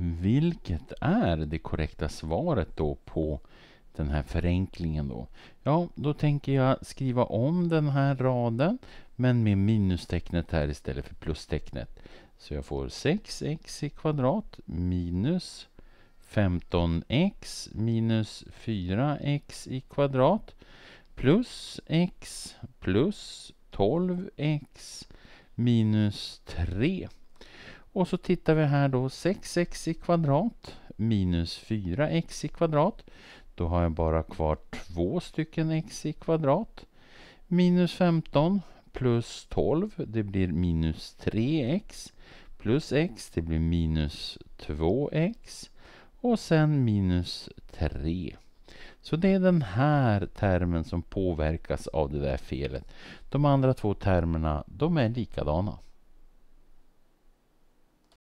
Vilket är det korrekta svaret då på den här förenklingen då? Ja, då tänker jag skriva om den här raden men med minustecknet här istället för plustecknet. Så jag får 6x i kvadrat minus 15x minus 4x i kvadrat plus x plus 12x minus 3. Och så tittar vi här då 6x i kvadrat minus 4x i kvadrat. Då har jag bara kvar två stycken x i kvadrat. Minus 15 plus 12, det blir minus 3x. Plus x, det blir minus 2x. Och sen minus 3. Så det är den här termen som påverkas av det där felet. De andra två termerna, de är likadana.